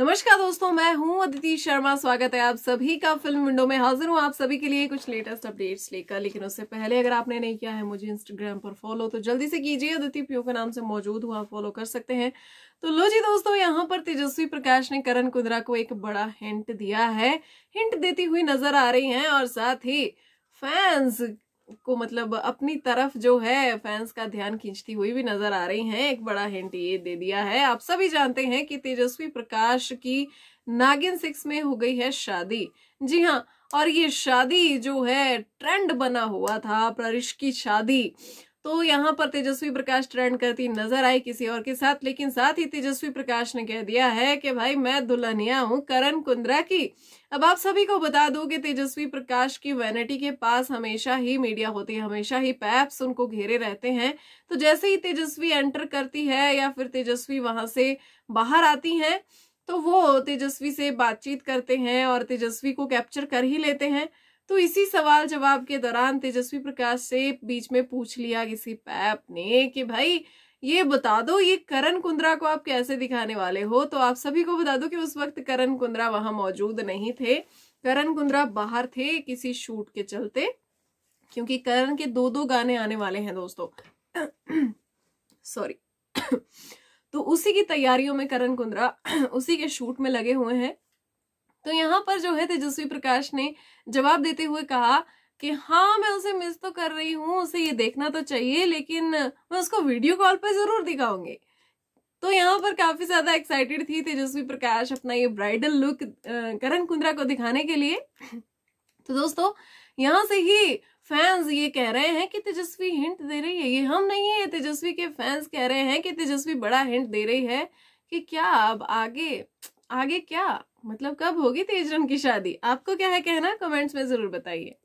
नमस्कार दोस्तों मैं हूं अदिति शर्मा स्वागत है आप सभी का फिल्म विंडो में हाजिर हूं आप सभी के लिए कुछ लेटेस्ट अपडेट्स लेकर लेकिन उससे पहले अगर आपने नहीं किया है मुझे इंस्टाग्राम पर फॉलो तो जल्दी से कीजिए अदिति पियो के नाम से मौजूद हुआ फॉलो कर सकते हैं तो लो जी दोस्तों यहाँ पर तेजस्वी प्रकाश ने करण कुंद्रा को एक बड़ा हिंट दिया है हिंट देती हुई नजर आ रही है और साथ ही फैंस को मतलब अपनी तरफ जो है फैंस का ध्यान खींचती हुई भी नजर आ रही हैं एक बड़ा हिंट ये दे दिया है आप सभी जानते हैं कि तेजस्वी प्रकाश की नागिन सिक्स में हो गई है शादी जी हाँ और ये शादी जो है ट्रेंड बना हुआ था परिश की शादी तो यहाँ पर तेजस्वी प्रकाश ट्रेंड करती नजर आई किसी और के साथ लेकिन साथ ही तेजस्वी प्रकाश ने कह दिया है कि भाई मैं दुल्हनिया हूँ करण कुंद्रा की अब आप सभी को बता दो कि तेजस्वी प्रकाश की वैनिटी के पास हमेशा ही मीडिया होती है हमेशा ही पैप्स उनको घेरे रहते हैं तो जैसे ही तेजस्वी एंटर करती है या फिर तेजस्वी वहां से बाहर आती है तो वो तेजस्वी से बातचीत करते हैं और तेजस्वी को कैप्चर कर ही लेते हैं तो इसी सवाल जवाब के दौरान तेजस्वी प्रकाश से बीच में पूछ लिया किसी पैप ने कि भाई ये बता दो ये करण कुंद्रा को आप कैसे दिखाने वाले हो तो आप सभी को बता दो कि उस वक्त करण कुंद्रा वहां मौजूद नहीं थे करण कुंद्रा बाहर थे किसी शूट के चलते क्योंकि करण के दो दो गाने आने वाले हैं दोस्तों सॉरी तो उसी की तैयारियों में करण कुंद्रा उसी के शूट में लगे हुए हैं तो यहाँ पर जो है तेजस्वी प्रकाश ने जवाब देते हुए कहा कि हाँ मैं उसे मिस तो कर रही हूँ उसे ये देखना तो चाहिए लेकिन मैं उसको वीडियो कॉल पर जरूर दिखाऊंगी तो यहाँ पर काफी ज्यादा एक्साइटेड थी तेजस्वी प्रकाश अपना ये ब्राइडल लुक करण कुंद्रा को दिखाने के लिए तो दोस्तों यहाँ से ही फैंस ये कह रहे हैं कि तेजस्वी हिंट दे रही है ये हम नहीं है तेजस्वी के फैंस कह रहे हैं कि तेजस्वी बड़ा हिंट दे रही है कि क्या अब आगे आगे क्या मतलब कब होगी तेज रन की शादी आपको क्या है कहना कमेंट्स में जरूर बताइए